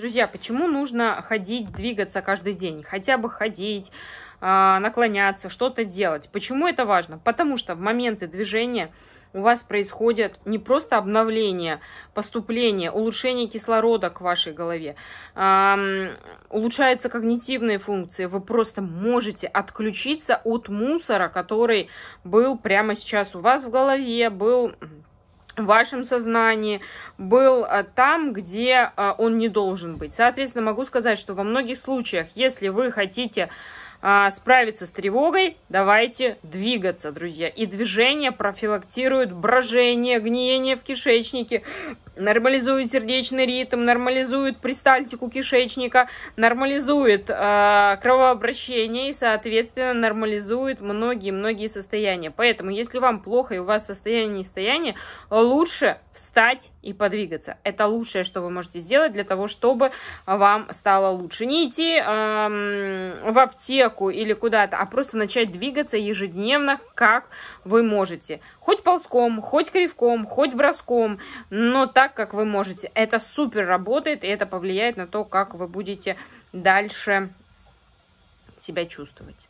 Друзья, почему нужно ходить, двигаться каждый день? Хотя бы ходить, а, наклоняться, что-то делать. Почему это важно? Потому что в моменты движения у вас происходит не просто обновление, поступление, улучшение кислорода к вашей голове, эм, улучшаются когнитивные функции, вы просто можете отключиться от мусора, который был прямо сейчас у вас в голове, был в вашем сознании был э, там, где э, он не должен быть. Соответственно, могу сказать, что во многих случаях, если вы хотите э, справиться с тревогой, давайте двигаться, друзья. И движение профилактирует брожение, гниение в кишечнике, нормализует сердечный ритм, нормализует пристальтику кишечника, нормализует э, кровообращение и, соответственно, нормализует многие-многие состояния. Поэтому, если вам плохо и у вас состояние не состояние, лучше встать и подвигаться. Это лучшее, что вы можете сделать для того, чтобы вам стало лучше. Не идти эм, в аптеку или куда-то, а просто начать двигаться ежедневно, как вы можете. Хоть ползком, хоть кривком, хоть броском, но так, как вы можете. Это супер работает, и это повлияет на то, как вы будете дальше себя чувствовать.